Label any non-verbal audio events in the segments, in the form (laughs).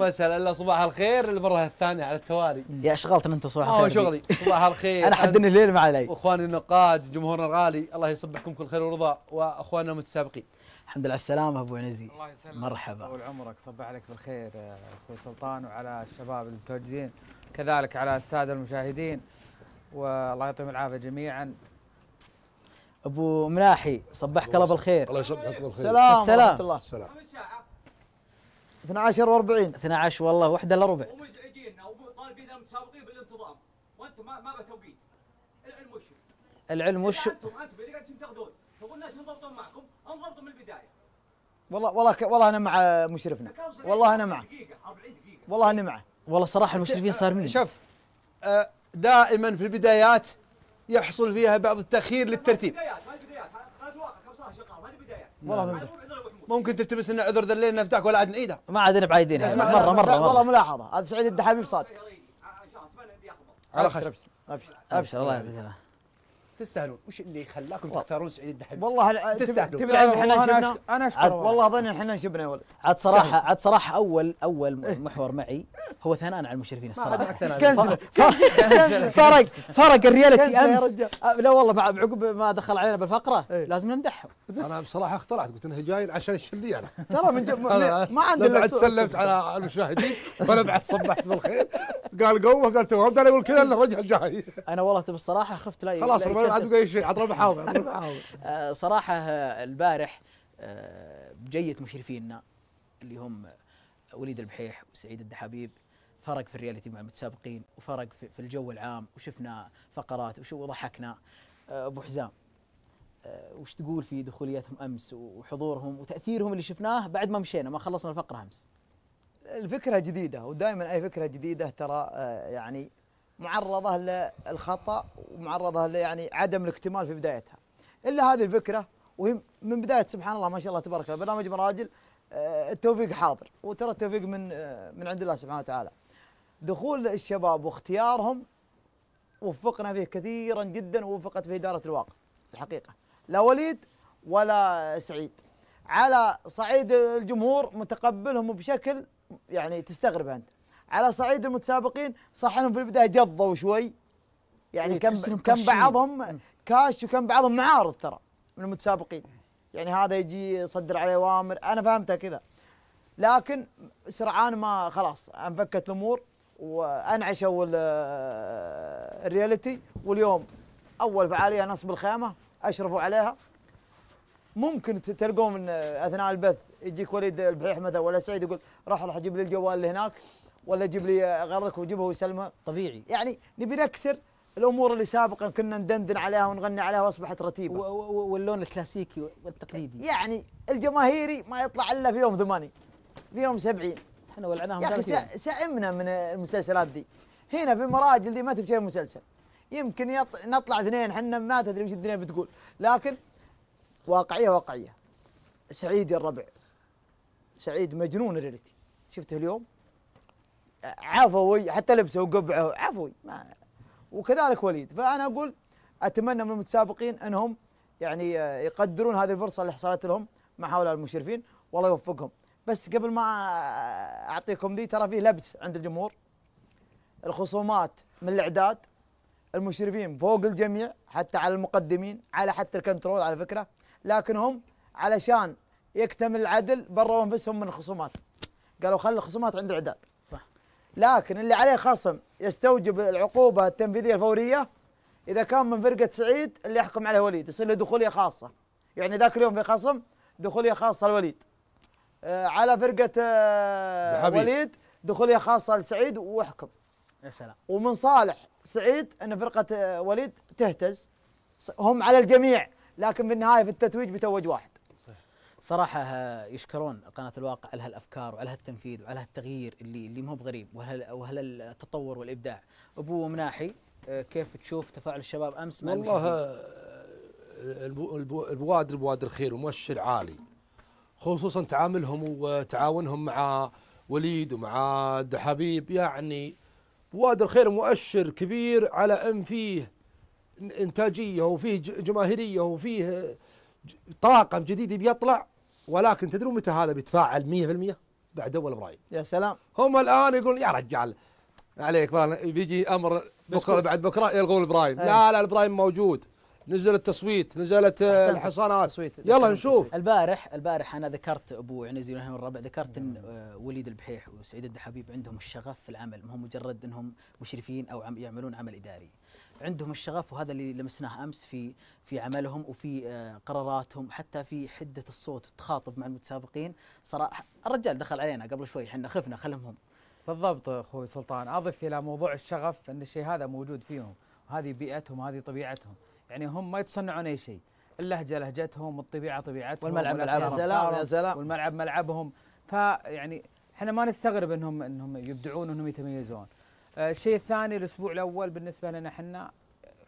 مسهل الا صباح الخير المره الثانيه على التوالي يا اشغلتنا انت صباح الخير شغلي صباح الخير انا حد الليل ما علي واخواني النقاد جمهورنا الغالي الله يصبحكم كل خير ورضا واخواننا المتسابقين الحمد لله على السلامة ابو عنزي الله يسلمك مرحبا طول عمرك صبح عليك بالخير اخوي سلطان وعلى الشباب المتواجدين كذلك على الساده المشاهدين والله يعطيهم العافيه جميعا ابو مناحي صبحك الله بالخير الله يصبحك بالخير سلام ورحمه الله السلام 12 و40 12 والله واحده الا ربع ومزعجيننا وطالبين المتسابقين بالانتظام وانتم ما ما بتوقيت العلم وش العلم وش انتم انتم اللي قاعد تنتقدون فقلنا ليش نضبطون معكم انضبطوا من البدايه والله والله والله انا مع مشرفنا والله انا معه دقيقه 40 دقيقه والله انا معه والله صراحه المشرفين مني شوف آه، دائما في البدايات يحصل فيها بعض التاخير للترتيب ما ما بدايات بدايات والله ممكن تلتمس لنا عذر ذلين نفتحك ولا عاد نعيدها ما عاد بعايدين يعني. اسمع مره مره والله ملاحظه هذا سعيد الدحابي صادق على خير ابشر ابشر الله يعطيك تستاهلون وش اللي خلاكم تختارون سعيد الدحابي؟ والله تستاهلون تبي احنا شفنا انا اشكر والله اظن احنا شبنا يا ولد عاد صراحه عاد صراحه اول اول محور معي هو ثناء على المشرفين الصراحه فرق فرق الريالتي امس أه، لا والله بعد عقب ما دخل علينا بالفقره إيه. لازم نمدحهم انا بصراحه اخترعت قلت انها جاي عشان الشلي انا ترى من ما عندي بعد سلمت على المشاهدين ولا بعد صبحت بالخير قال قوه قال تمام انا اقول كذا الرجل جاي انا والله تبي الصراحه خفت لا خلاص عاد اي شيء عاد بحاول (laughs) أه، صراحه آه، البارح جيت مشرفينا اللي هم وليد البحيح وسعيد الدحابيب فرق في الرياليتي مع المتسابقين وفرق في الجو العام وشفنا فقرات وشو وضحكنا آه، ابو حزام آه، وش تقول في دخوليتهم امس وحضورهم وتاثيرهم اللي شفناه بعد ما مشينا ما خلصنا الفقره امس الفكره جديده ودائما اي فكره جديده ترى آه، يعني معرضه للخطا ومعرضه يعني عدم الاكتمال في بدايتها الا هذه الفكره وهي من بدايه سبحان الله ما شاء الله تبارك الله برنامج مراجل آه، التوفيق حاضر وترى التوفيق من آه، من عند الله سبحانه وتعالى دخول الشباب واختيارهم وفقنا فيه كثيرا جدا ووفقت فيه إدارة الواقع الحقيقة لا وليد ولا سعيد على صعيد الجمهور متقبلهم بشكل يعني تستغرب أنت على صعيد المتسابقين صح انهم في البدايه جضوا شوي يعني إيه، كم كم بعضهم كاش وكم بعضهم معارض ترى من المتسابقين يعني هذا يجي يصدر عليه اوامر انا فهمتها كذا لكن سرعان ما خلاص انفكت الامور وانعشوا آه، الرياليتي واليوم اول فعاليه نصب الخيمه اشرفوا عليها ممكن تلقون من آه، اثناء البث يجيك وليد البحيح مثلا ولا سعيد يقول راح راح اجيب لي الجوال اللي هناك ولا جيب لي آه، غرضك وجيبه ويسلمه طبيعي يعني نبي نكسر الامور اللي سابقا كنا ندندن عليها ونغني عليها واصبحت رتيبه واللون الكلاسيكي والتقليدي يعني الجماهيري ما يطلع الا في يوم ثمانية في يوم سبعين احنا ولعناهم يا اخي سئمنا من المسلسلات دي هنا في المراجل دي ما تبشر مسلسل يمكن يط... نطلع اثنين احنا ما تدري وش الدنيا بتقول لكن واقعيه واقعيه سعيد يا الربع سعيد مجنون ريلتي شفته اليوم عفوي حتى لبسه وقبعه عفوي ما وكذلك وليد فانا اقول اتمنى من المتسابقين انهم يعني آه، يقدرون هذه الفرصه اللي حصلت لهم مع هؤلاء المشرفين والله يوفقهم بس قبل ما اعطيكم دي ترى في لبس عند الجمهور الخصومات من الاعداد المشرفين فوق الجميع حتى على المقدمين على حتى الكنترول على فكره لكنهم علشان يكتمل العدل بروا انفسهم من الخصومات قالوا خلي الخصومات عند الاعداد صح لكن اللي عليه خصم يستوجب العقوبه التنفيذيه الفوريه اذا كان من فرقه سعيد اللي يحكم عليه وليد يصير له دخوليه خاصه يعني ذاك اليوم في خصم دخوليه خاصه لوليد آه، على فرقه آه، وليد دخوليه خاصه لسعيد واحكم يا سلام ومن صالح سعيد ان فرقه آه، وليد تهتز هم على الجميع لكن في النهايه في التتويج بتوج واحد صراحة آه، يشكرون قناة الواقع على هالأفكار وعلى هالتنفيذ وعلى هالتغيير اللي اللي مو بغريب وهل التطور والإبداع أبو مناحي آه، كيف تشوف تفاعل الشباب أمس ما والله آه، البوادر البوادر خير ومؤشر عالي خصوصا تعاملهم وتعاونهم مع وليد ومع حبيب يعني بوادر خير مؤشر كبير على ان فيه انتاجيه وفيه جماهيريه وفيه طاقم جديد بيطلع ولكن تدرون متى هذا بيتفاعل 100% بعد اول ابراهيم يا سلام هم الان يقولون يا رجال عليك بيجي امر بكره بعد بكره يلغون ابراهيم لا لا ابراهيم موجود نزل التصويت نزلت الحصانات تصويت. يلا نشوف البارح البارح انا ذكرت ابو عنزي ونهم الربع ذكرت ان نعم. آه، وليد البحيح وسعيد الدحبيب عندهم الشغف في العمل ما هو مجرد انهم مشرفين او يعملون عمل اداري عندهم الشغف وهذا اللي لمسناه امس في في عملهم وفي آه، قراراتهم حتى في حده الصوت تخاطب مع المتسابقين صراحه الرجال دخل علينا قبل شوي احنا خفنا خلهم بالضبط اخوي سلطان اضف الى موضوع الشغف ان الشيء هذا موجود فيهم هذه بيئتهم هذه طبيعتهم يعني هم ما يتصنعون اي شيء اللهجه لهجتهم والطبيعه طبيعتهم والملعب ملعبهم والملعب ملعبهم فيعني احنا ما نستغرب انهم انهم يبدعون وانهم يتميزون الشيء آه، الثاني الاسبوع الاول بالنسبه لنا احنا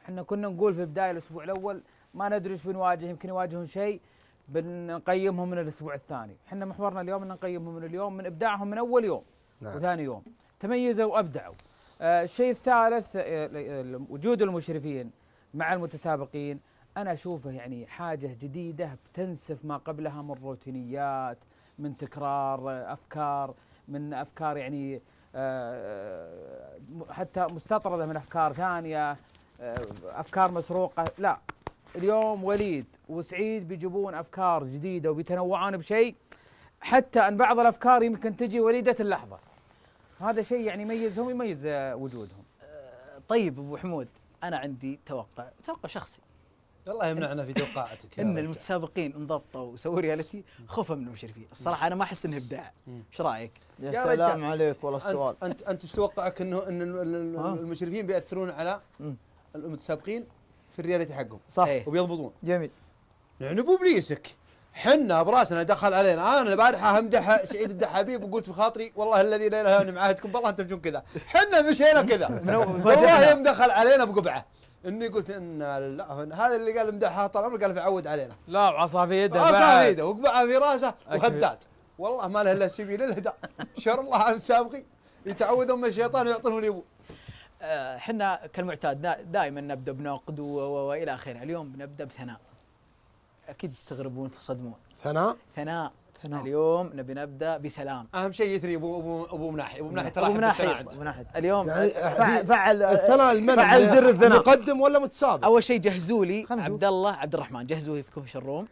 احنا كنا نقول في بدايه الاسبوع الاول ما ندري ايش بنواجه يمكن يواجهون شيء بنقيمهم من الاسبوع الثاني، احنا محورنا اليوم ان نقيمهم من اليوم من ابداعهم من اول يوم نعم. وثاني يوم، تميزوا وابدعوا. آه الشيء الثالث آه، وجود المشرفين مع المتسابقين انا اشوفه يعني حاجه جديده بتنسف ما قبلها من روتينيات من تكرار افكار من افكار يعني آه، حتى مستطرده من افكار ثانيه آه، افكار مسروقه لا اليوم وليد وسعيد بيجيبون افكار جديده وبيتنوعون بشيء حتى ان بعض الافكار يمكن تجي وليده اللحظه هذا شيء يعني يميزهم يميز وجودهم آه، طيب ابو حمود انا عندي توقع توقع شخصي الله يمنعنا في توقعاتك ان المتسابقين انضبطوا وسووا ريالتي خوفا من المشرفين الصراحه انا ما احس انه ابداع ايش رايك يا, يا سلام عليك والله السؤال انت انت ايش توقعك انه ان المشرفين بياثرون على المتسابقين في الرياليتي حقهم صح وبيضبطون جميل يعني ابو ابليسك حنا براسنا دخل علينا انا البارحه همدح سعيد الدحابيب وقلت في خاطري والله الذي لا اله الا هو معاهدكم بالله انتم تمشون كذا حنا مشينا كذا (laughs) والله يوم دخل علينا بقبعه اني قلت ان لا هذا اللي قال مدحها طال عمرك قال فعود علينا لا وعصا في يده عصا في يده وقبعها في راسه وهداد والله ما له الا سبيل الهدى شر الله عن سابقي يتعوذون من الشيطان ويعطونهم اليبو آه، احنا كالمعتاد دائما نبدا بنقد والى اخره اليوم نبدا بثناء اكيد تستغربون تصدمون ثناء ثناء تمام اليوم نبي نبدا بسلام اهم شيء يثري ابو ابو ابو مناحي ابو مناحي ابو مناحي ابو مناحي اليوم يعني فعل فعل فعل جر الذنب مقدم ولا متسابق اول شيء جهزوا لي عبد الله عبد الرحمن جهزوا لي في كهوش الروم